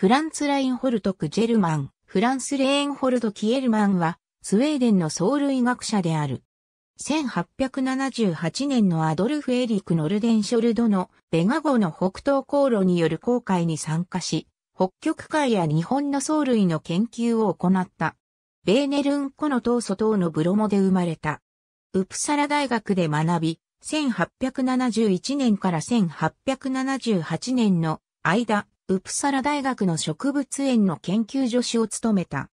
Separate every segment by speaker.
Speaker 1: フランツ・ラインホルト・クジェルマン、フランス・レーンホルト・キエルマンは、スウェーデンの藻類学者である。1878年のアドルフ・エリク・ノルデンショルドのベガ号の北東航路による航海に参加し、北極海や日本の藻類の研究を行った。ベーネルン湖の闘祖等のブロモで生まれた。ウプサラ大学で学び、1871年から1878年の間、ウプサラ大学の植物園の研究助手を務めた。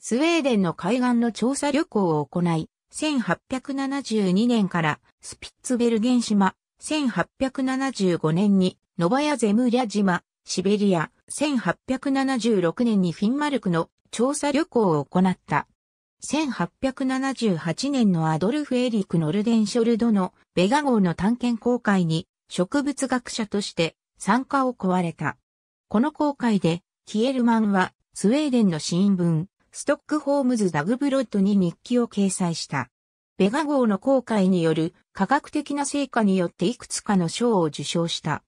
Speaker 1: スウェーデンの海岸の調査旅行を行い、1872年からスピッツベルゲン島、1875年にノバヤゼムリャ島、シベリア、1876年にフィンマルクの調査旅行を行った。1878年のアドルフ・エリク・ノルデンショルドのベガ号の探検公開に植物学者として参加を壊われた。この公開で、ヒエルマンは、スウェーデンの新聞、ストックホームズ・ダグブロッドに日記を掲載した。ベガ号の航海による科学的な成果によっていくつかの賞を受賞した。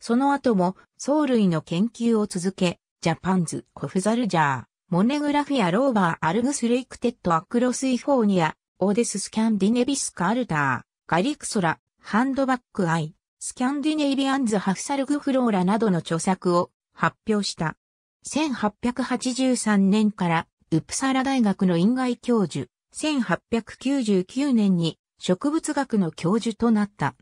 Speaker 1: その後も藻類の研究を続け、ジャパンズ・コフザルジャー、モネグラフィア・ローバー・アルグス・レイクテッド・アクロスイフォーニア、オーデス・スキャンディネビス・カルター、ガリクソラ、ハンドバック・アイ、スキャンディネイビアンズ・ハフサルグ・フローラなどの著作を発表した。1883年からウプサラ大学の院外教授、1899年に植物学の教授となった。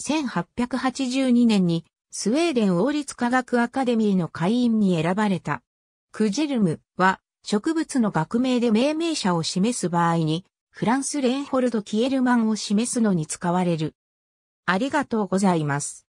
Speaker 1: 1882年にスウェーデン王立科学アカデミーの会員に選ばれた。クジェルムは植物の学名で命名者を示す場合に、フランス・レンホルド・キエルマンを示すのに使われるありがとうございます。